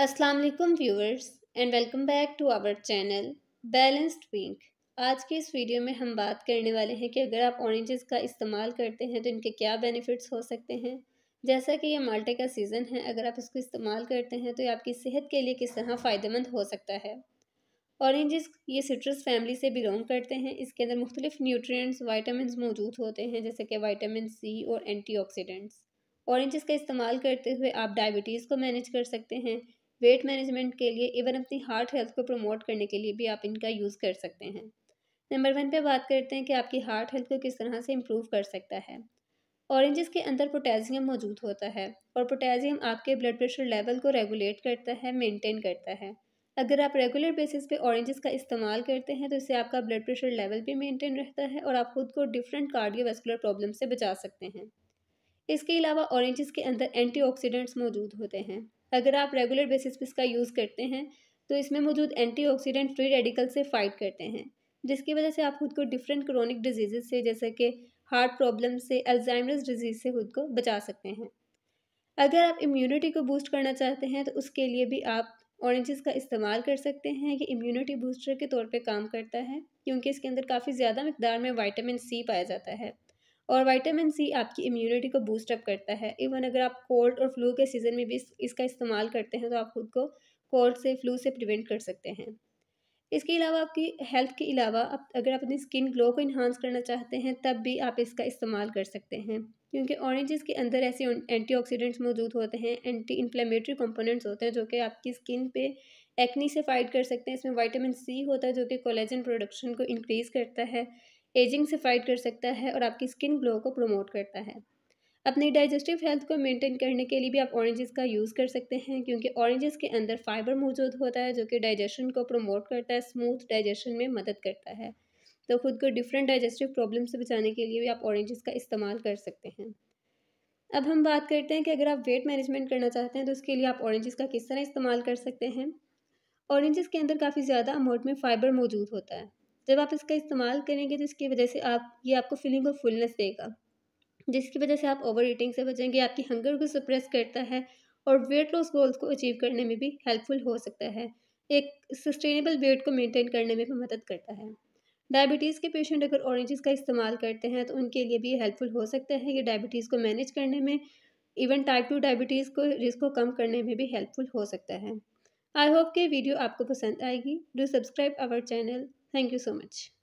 Aslam viewers and welcome back to our channel balanced pink आज के इस वीडियो में हम बात करने वाले हैं कि अगर आप ऑरेंजेस का इस्तेमाल करते हैं तो इनके क्या बेनिफिट्स हो सकते हैं जैसा कि ये माल्टे का सीज़न है अगर आप इसको इस्तेमाल करते हैं तो ये आपकी सेहत के लिए किस तरह फ़ायदेमंद हो सकता है ऑरेंजेस ये सिट्रस फैमिली से बिलोंग करते हैं इसके अंदर मुख्तलिफ न्यूट्रिएंट्स वाइटामिन मौजूद होते हैं जैसे कि वाइटामिन सी और एंटी ऑरेंजेस का इस्तेमाल करते हुए आप डायबिटीज़ को मैनेज कर सकते हैं वेट मैनेजमेंट के लिए इवन अपनी हार्ट हेल्थ को प्रमोट करने के लिए भी आप इनका यूज़ कर सकते हैं नंबर वन पे बात करते हैं कि आपकी हार्ट हेल्थ को किस तरह से इम्प्रूव कर सकता है औरेंजेस के अंदर पोटेशियम मौजूद होता है और पोटेशियम आपके ब्लड प्रेशर लेवल को रेगुलेट करता है मेंटेन करता है अगर आप रेगुलर बेसिस पे ऑरेंजेस का इस्तेमाल करते हैं तो इससे आपका ब्लड प्रेशर लेवल भी मेंटेन रहता है और आप खुद को डिफरेंट कार्डियोवेस्कुलर प्रॉब्लम से बचा सकते हैं इसके अलावा औरेंजेस के अंदर एंटी मौजूद होते हैं अगर आप रेगुलर बेसिस पर इसका यूज़ करते हैं तो इसमें मौजूद एंटीऑक्सीडेंट फ्री रेडिकल से फ़ाइट करते हैं जिसकी वजह से आप खुद को डिफरेंट क्रोनिक डिजीज़ से जैसे कि हार्ट प्रॉब्लम से अल्जाइमरस डिजीज़ से खुद को बचा सकते हैं अगर आप इम्यूनिटी को बूस्ट करना चाहते हैं तो उसके लिए भी आप ऑरेंजेस का इस्तेमाल कर सकते हैं ये इम्यूनिटी बूस्टर के तौर पे काम करता है क्योंकि इसके अंदर काफ़ी ज़्यादा मकदार में वाइटामिन सी पाया जाता है और विटामिन सी आपकी इम्यूनिटी को बूस्टअप करता है इवन अगर आप कोल्ड और फ्लू के सीज़न में भी इस, इसका इस्तेमाल करते हैं तो आप खुद को कोल्ड से फ्लू से प्रिवेंट कर सकते हैं इसके अलावा आपकी हेल्थ के अलावा आप अगर आप अपनी स्किन ग्लो को इन्हांस करना चाहते हैं तब भी आप इसका इस्तेमाल कर सकते हैं क्योंकि ऑरेंजेस के अंदर ऐसे एंटीऑक्सीडेंट्स मौजूद होते हैं एंटी इन्फ्लेमेटरी कंपोनेंट्स होते हैं जो कि आपकी स्किन पे एक्नी से फाइट कर सकते हैं इसमें विटामिन सी होता है जो कि कोलेजन प्रोडक्शन को इंक्रीज़ करता है एजिंग से फाइट कर सकता है और आपकी स्किन ग्लो को प्रमोट करता है अपनी डाइजेस्टिव हेल्थ को मेंटेन करने के लिए भी आप ऑरेंजेस का यूज़ कर सकते हैं क्योंकि ऑरेंजेस के अंदर फाइबर मौजूद होता है जो कि डाइजेशन को प्रमोट करता है स्मूथ डाइजेशन में मदद करता है तो खुद को डिफरेंट डाइजेस्टिव प्रॉब्लम से बचाने के लिए भी आप ऑरेंजेस का इस्तेमाल कर सकते हैं अब हम बात करते हैं कि अगर आप वेट मैनेजमेंट करना चाहते हैं तो उसके लिए आप ऑरेंजेस का किस तरह इस्तेमाल कर सकते हैं ऑरेंजेस के अंदर काफ़ी ज़्यादा अमाउंट में फ़ाइबर मौजूद होता है जब आप इसका इस्तेमाल करेंगे तो इसकी वजह से आप ये आपको फीलिंग ऑफ फुलनेस देगा जिसकी वजह से आप ओवर ईटिंग से बचेंगे आपकी हंगर को सप्रेस करता है और वेट लॉस गोल्स को अचीव करने में भी हेल्पफुल हो सकता है एक सस्टेनेबल वेट को मेंटेन करने में भी मदद करता है डायबिटीज़ के पेशेंट अगर ऑरेंजेस का इस्तेमाल करते हैं तो उनके लिए भी हेल्पफुल हो सकता है ये डायबिटीज़ को मैनेज करने में इवन टाइप टू डायबिटीज़ को रिस्क को कम करने में भी हेल्पफुल हो सकता है आई होप के वीडियो आपको पसंद आएगी do subscribe our channel Thank you so much.